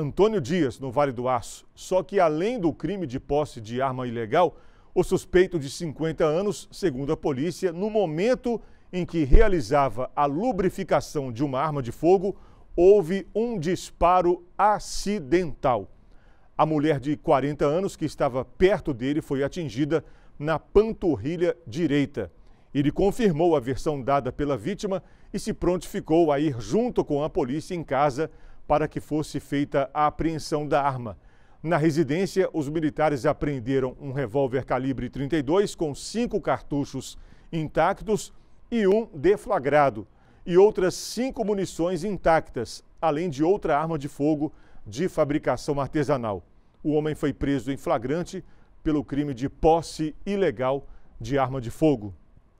Antônio Dias, no Vale do Aço. Só que, além do crime de posse de arma ilegal, o suspeito de 50 anos, segundo a polícia, no momento em que realizava a lubrificação de uma arma de fogo, houve um disparo acidental. A mulher de 40 anos que estava perto dele foi atingida na panturrilha direita. Ele confirmou a versão dada pela vítima e se prontificou a ir junto com a polícia em casa para que fosse feita a apreensão da arma. Na residência, os militares apreenderam um revólver calibre 32 com cinco cartuchos intactos e um deflagrado, e outras cinco munições intactas, além de outra arma de fogo de fabricação artesanal. O homem foi preso em flagrante pelo crime de posse ilegal de arma de fogo.